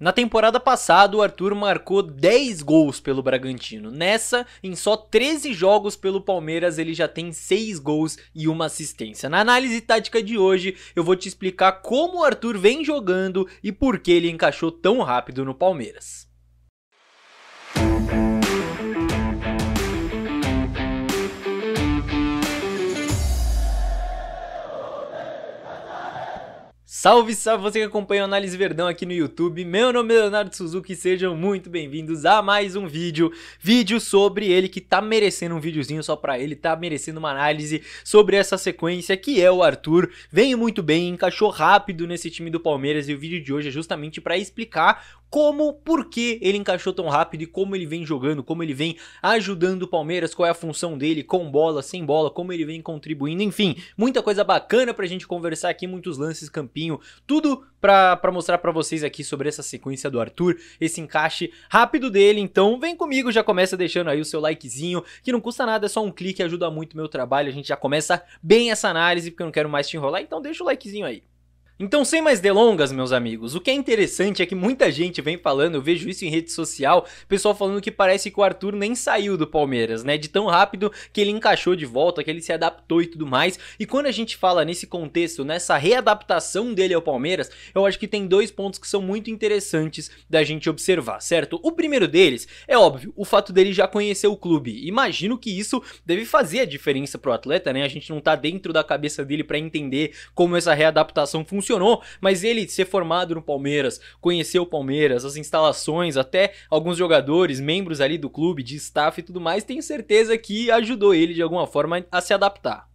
Na temporada passada, o Arthur marcou 10 gols pelo Bragantino. Nessa, em só 13 jogos pelo Palmeiras, ele já tem 6 gols e uma assistência. Na análise tática de hoje, eu vou te explicar como o Arthur vem jogando e por que ele encaixou tão rápido no Palmeiras. Salve, salve você que acompanha o Análise Verdão aqui no YouTube. Meu nome é Leonardo Suzuki sejam muito bem-vindos a mais um vídeo. Vídeo sobre ele que tá merecendo um videozinho só pra ele, tá merecendo uma análise sobre essa sequência que é o Arthur. Vem muito bem, encaixou rápido nesse time do Palmeiras e o vídeo de hoje é justamente para explicar como, por que ele encaixou tão rápido e como ele vem jogando, como ele vem ajudando o Palmeiras, qual é a função dele com bola, sem bola, como ele vem contribuindo, enfim, muita coisa bacana pra gente conversar aqui, muitos lances, campinho, tudo pra, pra mostrar pra vocês aqui sobre essa sequência do Arthur, esse encaixe rápido dele, então vem comigo, já começa deixando aí o seu likezinho, que não custa nada, é só um clique, ajuda muito o meu trabalho, a gente já começa bem essa análise, porque eu não quero mais te enrolar, então deixa o likezinho aí. Então, sem mais delongas, meus amigos, o que é interessante é que muita gente vem falando, eu vejo isso em rede social, pessoal falando que parece que o Arthur nem saiu do Palmeiras, né? De tão rápido que ele encaixou de volta, que ele se adaptou e tudo mais. E quando a gente fala nesse contexto, nessa readaptação dele ao Palmeiras, eu acho que tem dois pontos que são muito interessantes da gente observar, certo? O primeiro deles é óbvio, o fato dele já conhecer o clube. Imagino que isso deve fazer a diferença pro atleta, né? A gente não tá dentro da cabeça dele para entender como essa readaptação funciona funcionou, mas ele ser formado no Palmeiras, conhecer o Palmeiras, as instalações, até alguns jogadores, membros ali do clube, de staff e tudo mais, tenho certeza que ajudou ele de alguma forma a se adaptar.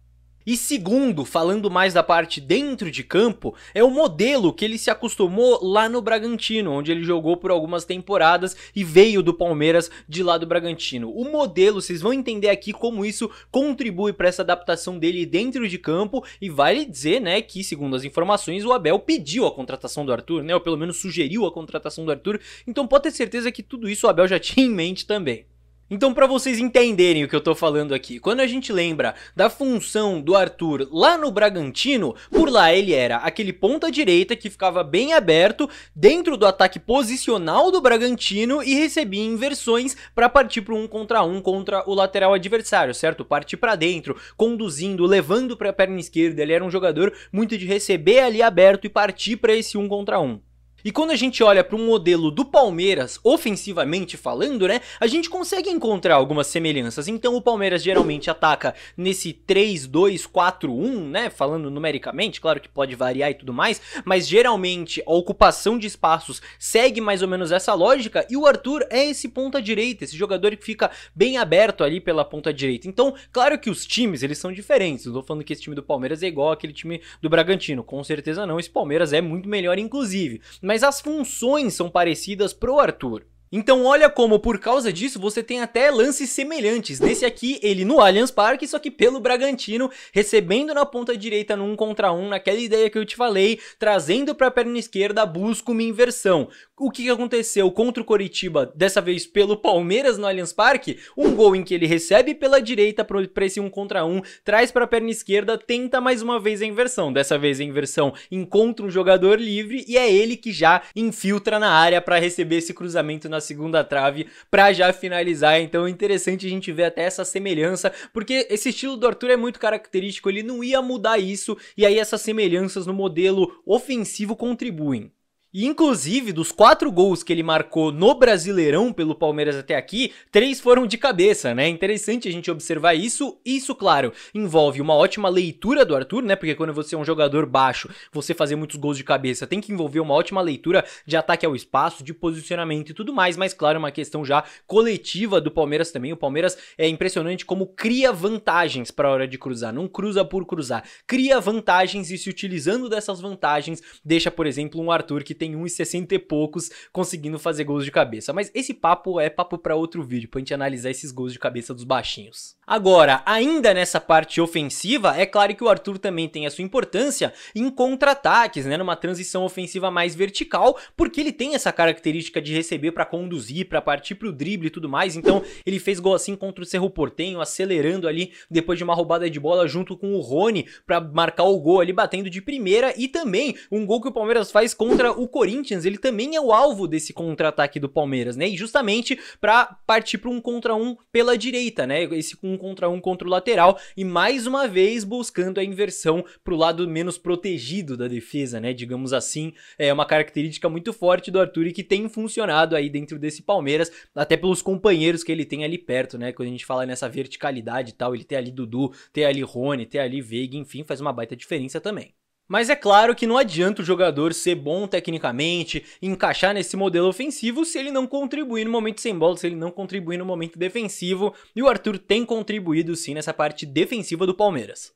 E segundo, falando mais da parte dentro de campo, é o modelo que ele se acostumou lá no Bragantino, onde ele jogou por algumas temporadas e veio do Palmeiras de lá do Bragantino. O modelo, vocês vão entender aqui como isso contribui para essa adaptação dele dentro de campo e vale dizer, né, que segundo as informações, o Abel pediu a contratação do Arthur, né, ou pelo menos sugeriu a contratação do Arthur. Então pode ter certeza que tudo isso o Abel já tinha em mente também. Então, para vocês entenderem o que eu tô falando aqui, quando a gente lembra da função do Arthur lá no Bragantino, por lá ele era aquele ponta direita que ficava bem aberto dentro do ataque posicional do Bragantino e recebia inversões para partir para um contra um contra o lateral adversário, certo? Partir para dentro, conduzindo, levando para a perna esquerda. Ele era um jogador muito de receber ali aberto e partir para esse um contra um. E quando a gente olha para um modelo do Palmeiras, ofensivamente falando, né, a gente consegue encontrar algumas semelhanças. Então o Palmeiras geralmente ataca nesse 3-2-4-1, né, falando numericamente, claro que pode variar e tudo mais, mas geralmente a ocupação de espaços segue mais ou menos essa lógica e o Arthur é esse ponta direita, esse jogador que fica bem aberto ali pela ponta direita. Então, claro que os times, eles são diferentes. Não tô falando que esse time do Palmeiras é igual aquele time do Bragantino, com certeza não. Esse Palmeiras é muito melhor inclusive. Mas mas as funções são parecidas pro Arthur. Então olha como por causa disso você tem até lances semelhantes. Desse aqui, ele no Allianz Parque, só que pelo Bragantino, recebendo na ponta direita no 1 contra 1, naquela ideia que eu te falei, trazendo para a perna esquerda, busca uma inversão o que aconteceu contra o Coritiba, dessa vez pelo Palmeiras no Allianz Parque, um gol em que ele recebe pela direita para esse um contra um, traz para a perna esquerda, tenta mais uma vez a inversão. Dessa vez a inversão encontra um jogador livre e é ele que já infiltra na área para receber esse cruzamento na segunda trave para já finalizar. Então é interessante a gente ver até essa semelhança, porque esse estilo do Arthur é muito característico, ele não ia mudar isso e aí essas semelhanças no modelo ofensivo contribuem. E inclusive, dos quatro gols que ele marcou no Brasileirão pelo Palmeiras até aqui, três foram de cabeça, né? Interessante a gente observar isso. Isso, claro, envolve uma ótima leitura do Arthur, né? Porque quando você é um jogador baixo, você fazer muitos gols de cabeça tem que envolver uma ótima leitura de ataque ao espaço, de posicionamento e tudo mais. Mas, claro, é uma questão já coletiva do Palmeiras também. O Palmeiras é impressionante como cria vantagens para a hora de cruzar. Não cruza por cruzar, cria vantagens e se utilizando dessas vantagens, deixa, por exemplo, um Arthur que tem tem 1,60 e poucos conseguindo fazer gols de cabeça. Mas esse papo é papo para outro vídeo, pra gente analisar esses gols de cabeça dos baixinhos. Agora, ainda nessa parte ofensiva, é claro que o Arthur também tem a sua importância em contra-ataques, né, numa transição ofensiva mais vertical, porque ele tem essa característica de receber para conduzir, para partir pro drible e tudo mais. Então, ele fez gol assim contra o Cerro Portenho, acelerando ali depois de uma roubada de bola junto com o Rony para marcar o gol ali batendo de primeira e também um gol que o Palmeiras faz contra o Corinthians, ele também é o alvo desse contra-ataque do Palmeiras, né? E justamente para partir para um contra um pela direita, né? Esse com um contra um contra o lateral e mais uma vez buscando a inversão para o lado menos protegido da defesa, né? Digamos assim, é uma característica muito forte do Arthur e que tem funcionado aí dentro desse Palmeiras, até pelos companheiros que ele tem ali perto, né? Quando a gente fala nessa verticalidade e tal, ele tem ali Dudu, tem ali Rony, tem ali Veiga, enfim, faz uma baita diferença também. Mas é claro que não adianta o jogador ser bom tecnicamente, encaixar nesse modelo ofensivo se ele não contribuir no momento sem bola, se ele não contribuir no momento defensivo, e o Arthur tem contribuído sim nessa parte defensiva do Palmeiras.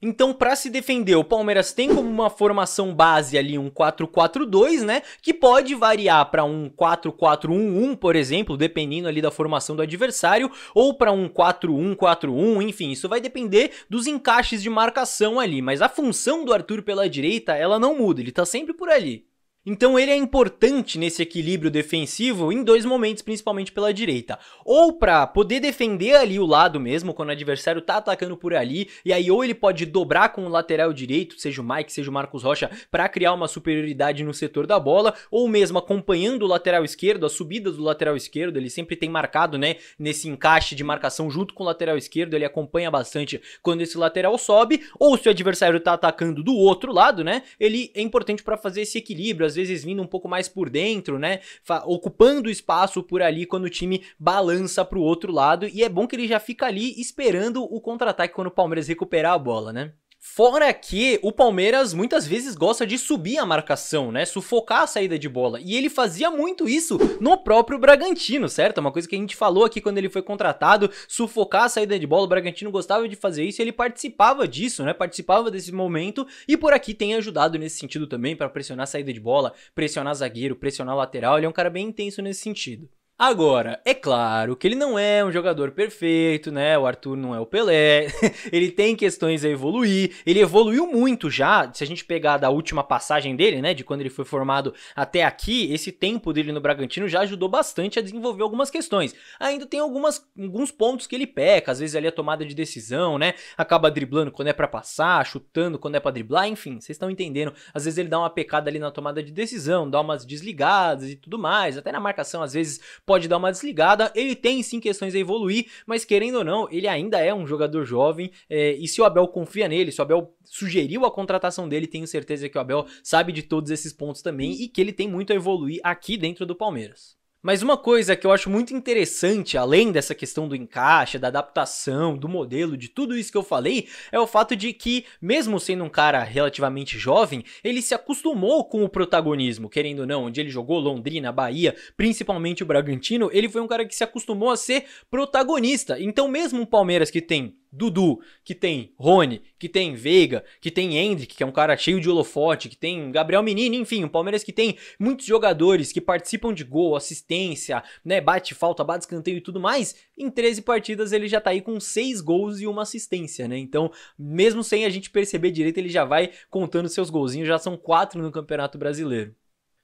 Então, para se defender, o Palmeiras tem como uma formação base ali um 4-4-2, né? Que pode variar para um 4-4-1-1, por exemplo, dependendo ali da formação do adversário, ou para um 4-1-4-1, enfim, isso vai depender dos encaixes de marcação ali, mas a função do Arthur pela direita, ela não muda, ele tá sempre por ali. Então ele é importante nesse equilíbrio defensivo em dois momentos, principalmente pela direita. Ou para poder defender ali o lado mesmo, quando o adversário tá atacando por ali, e aí ou ele pode dobrar com o lateral direito, seja o Mike, seja o Marcos Rocha, para criar uma superioridade no setor da bola, ou mesmo acompanhando o lateral esquerdo, a subida do lateral esquerdo, ele sempre tem marcado, né, nesse encaixe de marcação junto com o lateral esquerdo, ele acompanha bastante quando esse lateral sobe, ou se o adversário tá atacando do outro lado, né, ele é importante para fazer esse equilíbrio às vezes vindo um pouco mais por dentro, né? Ocupando espaço por ali quando o time balança pro outro lado. E é bom que ele já fica ali esperando o contra-ataque quando o Palmeiras recuperar a bola, né? Fora que o Palmeiras muitas vezes gosta de subir a marcação, né? Sufocar a saída de bola. E ele fazia muito isso no próprio Bragantino, certo? É uma coisa que a gente falou aqui quando ele foi contratado, sufocar a saída de bola. O Bragantino gostava de fazer isso, ele participava disso, né? Participava desse momento e por aqui tem ajudado nesse sentido também para pressionar a saída de bola, pressionar zagueiro, pressionar lateral. Ele é um cara bem intenso nesse sentido. Agora, é claro que ele não é um jogador perfeito, né? O Arthur não é o Pelé. ele tem questões a evoluir. Ele evoluiu muito já. Se a gente pegar da última passagem dele, né? De quando ele foi formado até aqui, esse tempo dele no Bragantino já ajudou bastante a desenvolver algumas questões. Ainda tem algumas, alguns pontos que ele peca. Às vezes ali a tomada de decisão, né? Acaba driblando quando é para passar, chutando quando é para driblar. Enfim, vocês estão entendendo. Às vezes ele dá uma pecada ali na tomada de decisão, dá umas desligadas e tudo mais. Até na marcação, às vezes pode dar uma desligada. Ele tem sim questões a evoluir, mas querendo ou não, ele ainda é um jogador jovem. É, e se o Abel confia nele, se o Abel sugeriu a contratação dele, tenho certeza que o Abel sabe de todos esses pontos também e que ele tem muito a evoluir aqui dentro do Palmeiras. Mas uma coisa que eu acho muito interessante, além dessa questão do encaixe, da adaptação, do modelo, de tudo isso que eu falei, é o fato de que, mesmo sendo um cara relativamente jovem, ele se acostumou com o protagonismo, querendo ou não, onde ele jogou Londrina, Bahia, principalmente o Bragantino, ele foi um cara que se acostumou a ser protagonista. Então, mesmo o Palmeiras que tem Dudu, que tem Rony, que tem Veiga, que tem Hendrick, que é um cara cheio de holofote, que tem Gabriel Menino, enfim, o Palmeiras que tem muitos jogadores que participam de gol, assistência, né, bate falta, bate escanteio e tudo mais, em 13 partidas ele já tá aí com 6 gols e uma assistência, né? Então, mesmo sem a gente perceber direito, ele já vai contando seus golzinhos, já são 4 no Campeonato Brasileiro.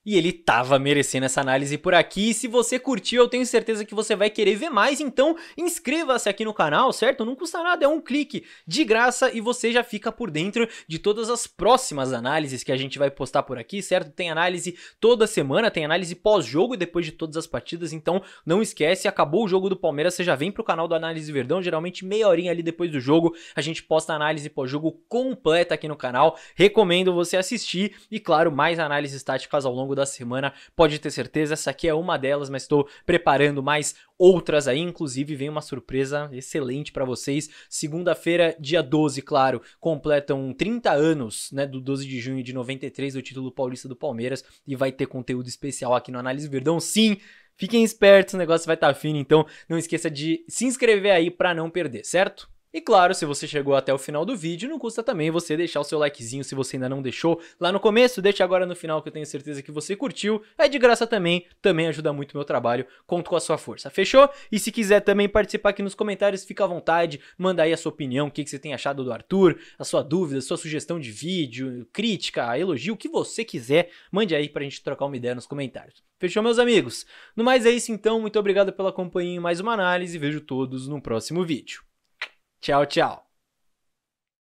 E ele tava merecendo essa análise por aqui. E se você curtiu, eu tenho certeza que você vai querer ver mais, então inscreva-se aqui no canal, certo? Não custa nada, é um clique de graça e você já fica por dentro de todas as próximas análises que a gente vai postar por aqui, certo? Tem análise toda semana, tem análise pós-jogo e depois de todas as partidas, então não esquece, acabou o jogo do Palmeiras, você já vem pro canal do Análise Verdão, geralmente meia horinha ali depois do jogo, a gente posta a análise pós-jogo completa aqui no canal. Recomendo você assistir e claro, mais análises táticas ao longo longo da semana, pode ter certeza. Essa aqui é uma delas, mas estou preparando mais outras aí. Inclusive, vem uma surpresa excelente para vocês. Segunda-feira, dia 12, claro, completam 30 anos né, do 12 de junho de 93 do título paulista do Palmeiras e vai ter conteúdo especial aqui no Análise Verdão. Sim, Fiquem espertos, o negócio vai estar tá fino, então não esqueça de se inscrever aí para não perder, certo? E claro, se você chegou até o final do vídeo, não custa também você deixar o seu likezinho se você ainda não deixou lá no começo, deixa agora no final que eu tenho certeza que você curtiu. É de graça também, também ajuda muito o meu trabalho, conto com a sua força, fechou? E se quiser também participar aqui nos comentários, fica à vontade, manda aí a sua opinião, o que, que você tem achado do Arthur, a sua dúvida, a sua sugestão de vídeo, crítica, elogio, o que você quiser, mande aí pra gente trocar uma ideia nos comentários. Fechou, meus amigos? No mais é isso então, muito obrigado pela companhia em mais uma análise, vejo todos no próximo vídeo. Tchau, tchau.